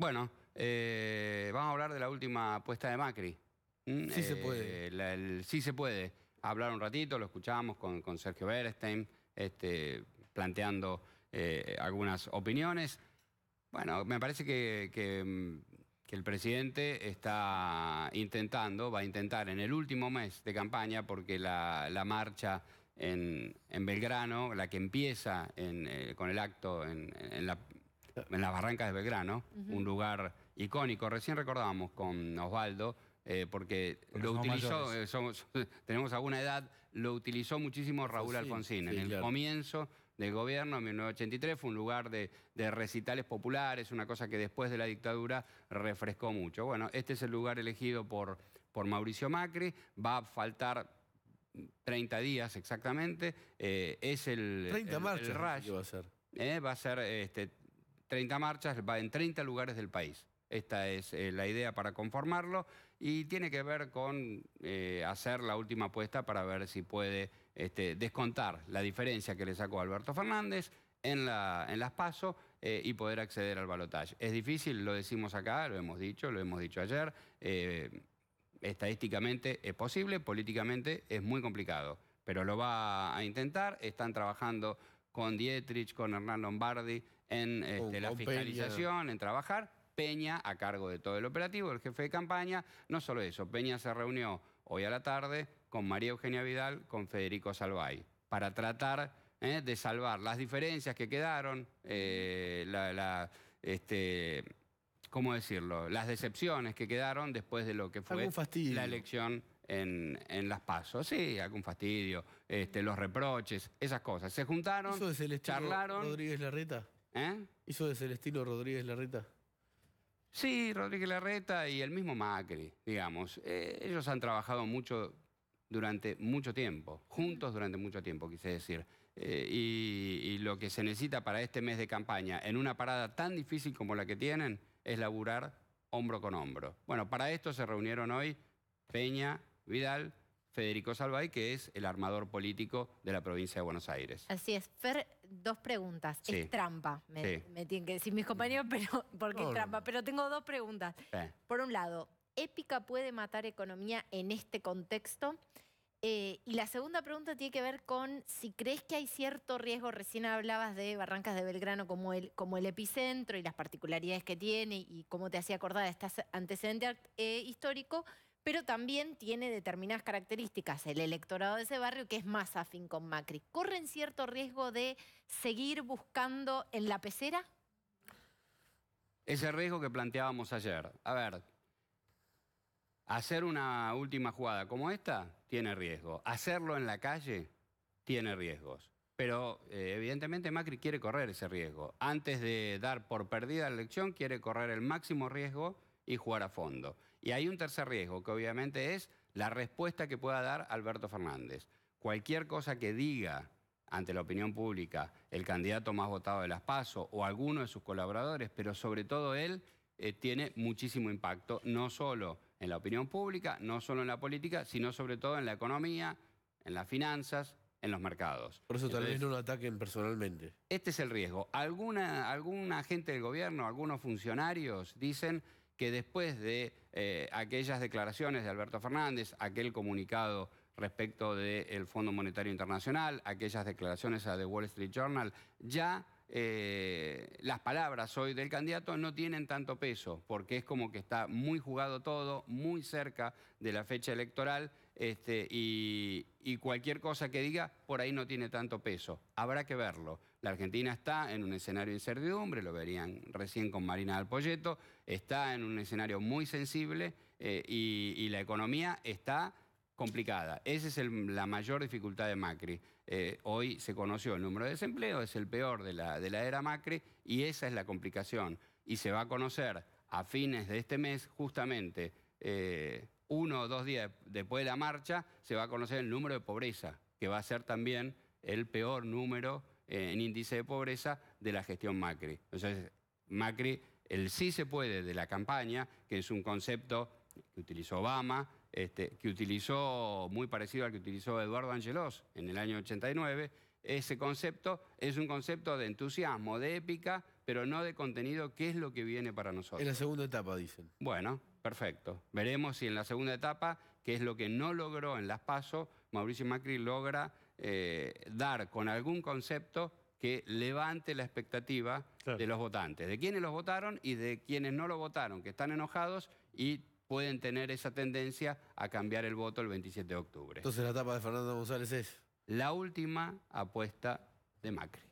Bueno, eh, vamos a hablar de la última apuesta de Macri. Mm, sí se puede. Eh, sí se puede. Hablar un ratito, lo escuchamos con, Sergio Bernstein, este, planteando eh, algunas opiniones. Bueno, me parece mm, que, el presidente está intentando, va a intentar en el último mes de campaña, porque la, marcha en, en, Belgrano, la que empieza con el acto en, la en las barrancas de Belgrano, un lugar icónico. Recién recordábamos con Osvaldo, eh, porque, lo utilizó, eh, tenemos alguna edad, lo utilizó muchísimo Raúl Alfonsín. en el comienzo del gobierno, en 1983, fue un lugar de, recitales populares, una cosa que después de la dictadura refrescó mucho. Bueno, este es el lugar elegido por, por Mauricio Macri, va a faltar 30 días exactamente, eh, es el, 30 marchas va a ser. va a este, 30 marchas, va en 30 lugares del país. Esta es eh, la idea para conformarlo y tiene que ver con eh, hacer la última apuesta para ver si puede este, descontar la diferencia que le sacó Alberto Fernández en, la, en las pasos eh, y poder acceder al balotaje. Es difícil, lo decimos acá, lo hemos dicho, lo hemos dicho ayer. estadísticamente es posible, políticamente es muy complicado, pero lo va a intentar. Están trabajando con Dietrich, con Hernán Lombardi en este, la fiscalización, en trabajar. Peña a cargo de todo el operativo, el jefe de campaña. No solo eso, Peña se reunió hoy a la tarde con María Eugenia Vidal, con Federico Salvay, para tratar eh, de salvar las diferencias que quedaron, eh, la, este, ¿cómo decirlo? Las decepciones que quedaron después de lo que fue la elección en, Las Pasos. Sí, algún fastidio, este, los reproches, esas cosas. Se juntaron, es charlaron. Rodríguez Larreta? ¿Eh? ¿Hizo de Celestino Rodríguez Larreta? Sí, Rodríguez Larreta y el mismo Macri, digamos. Eh, ellos han trabajado mucho durante mucho tiempo, juntos durante mucho tiempo, quise decir. Eh, y, y, lo que se necesita para este mes de campaña, en una parada tan difícil como la que tienen, es laburar hombro con hombro. Bueno, para esto se reunieron hoy Peña, Vidal Federico Salvay, que es el armador político de la provincia de Buenos Aires. Así es. Fer, dos preguntas. Es trampa, me, tienen que decir mis compañeros, pero porque es trampa. Pero tengo dos preguntas. Por un lado, ¿épica puede matar economía en este contexto? Eh, y la segunda pregunta tiene que ver con si crees que hay cierto riesgo, recién hablabas de Barrancas de Belgrano como el, como el epicentro y las particularidades que tiene y cómo te hacía acordar de este antecedente eh, histórico, pero también tiene determinadas características el electorado de ese barrio que es más afín con Macri. ¿Corren cierto riesgo de seguir buscando en la pecera? Ese riesgo que planteábamos ayer. A ver, hacer una última jugada como esta tiene riesgo. Hacerlo en la calle tiene riesgos. Pero eh, evidentemente Macri quiere correr ese riesgo. Antes de dar por perdida la elección, quiere correr el máximo riesgo y jugar a fondo. Y hay un tercer riesgo, que obviamente es la respuesta que pueda dar Alberto Fernández. Cualquier cosa que diga ante la opinión pública el candidato más votado de las PASO o alguno de sus colaboradores, pero sobre todo él, eh, tiene muchísimo impacto, no solo en la opinión pública, no solo en la política, sino sobre todo en la economía, en las finanzas, en los mercados. Por eso tal vez no lo ataquen personalmente. Este es el riesgo. Alguna, alguna gente del gobierno, algunos funcionarios dicen que después de eh, aquellas declaraciones de Alberto Fernández, aquel comunicado respecto del FMI, Fondo Monetario Internacional, aquellas declaraciones a The Wall Street Journal, ya eh, las palabras hoy del candidato no tienen tanto peso, porque es como que está muy jugado todo, muy cerca de la fecha electoral, este, y cualquier cosa que diga por ahí no tiene tanto peso. Habrá que verlo. La Argentina está en un escenario de incertidumbre, lo verían recién con Marina del Polleto, está en un escenario muy sensible eh, y, la economía está complicada. Esa es la mayor dificultad de Macri. Eh, hoy se conoció el número de desempleo, es el peor de la, de la era Macri y esa es la complicación. Y se va a conocer a fines de este mes justamente. Eh, uno o dos días después de la marcha, se va a conocer el número de pobreza, que va a ser también el peor número eh, en índice de pobreza de la gestión Macri. Entonces, Macri, el sí se puede de la campaña, que es un concepto que utilizó Obama, este, que utilizó muy parecido al que utilizó Eduardo Angelos en el año 89, ese concepto es un concepto de entusiasmo, de épica, pero no de contenido, qué es lo que viene para nosotros. En la segunda etapa, dicen. Bueno, perfecto. Veremos si en la segunda etapa, qué es lo que no logró en las PASO, Mauricio Macri logra eh, dar con algún concepto que levante la expectativa de los votantes, de quienes los votaron y de quienes no lo votaron, que están enojados y pueden tener esa tendencia a cambiar el voto el 27 de octubre. Entonces la etapa de Fernando González es... La última apuesta de Macri.